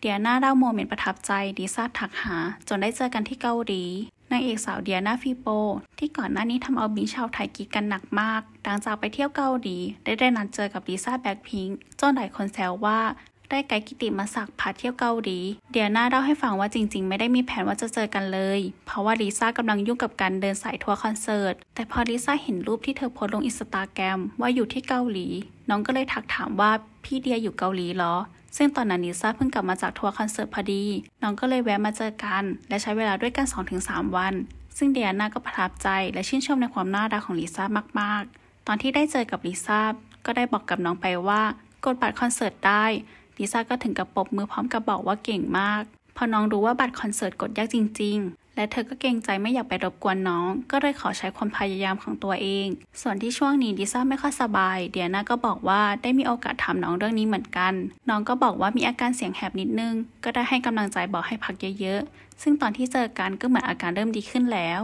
เดียนาเล่าโมเมนต์ประทับใจดีซ่าทักหาจนได้เจอกันที่เกาหลีนางเอกสาวเดียนาฟีโป ที่ก่อนหน้านี้ทำเอาบิงชาวไทยกีกันหนักมากหลังจากไปเที่ยวเกาหลีได้ได้นัดเจอกับดีซ่าแบ็คพิงค์จนหลายคนแซวว่าได้ไกด์กิติมาสักพาเที่ยวเกาหลี เดี๋ยวหน้าเล่าให้ฟังว่าจริง ๆ ไม่ได้มีแผนว่าจะเจอกันเลย เพราะว่าลิซ่ากำลังยุ่งกับการเดินสายทัวร์คอนเสิร์ต แต่พอลิซ่าเห็นรูปที่เธอโพสลงอินสตาแกรมว่าอยู่ที่เกาหลี น้องก็เลยทักถามว่าพี่เดียอยู่เกาหลีเหรอ ซึ่งตอนนั้นลิซ่าเพิ่งกลับมาจากทัวร์คอนเสิร์ตพอดี น้องก็เลยแวะมาเจอกัน และใช้เวลาด้วยกัน 2-3 วัน ซึ่งเดียนาก็ประทับใจ และชื่นชมในความน่ารักของลิซ่ามาก ๆ ตอนที่ได้เจอกับลิซ่าก็ได้บอกกับน้องไปว่ากดบัตรคอนเสิร์ตได้ลิซ่าก็ถึงกับปบมือพร้อมกับบอกว่าเก่งมาก พอน้องรู้ว่าบัตรคอนเสิร์ตกดยากจริง ๆ และเธอก็เกรงใจไม่อยากไปรบกวนน้อง ก็เลยขอใช้ความพยายามของตัวเอง ส่วนที่ช่วงนี้ลิซ่าไม่ค่อยสบาย เดียนาก็บอกว่าได้มีโอกาสถามน้องเรื่องนี้เหมือนกัน น้องก็บอกว่ามีอาการเสียงแหบนิดนึง ก็ได้ให้กำลังใจบอกให้พักเยอะๆ ซึ่งตอนที่เจอกันก็เหมือนอาการเริ่มดีขึ้นแล้ว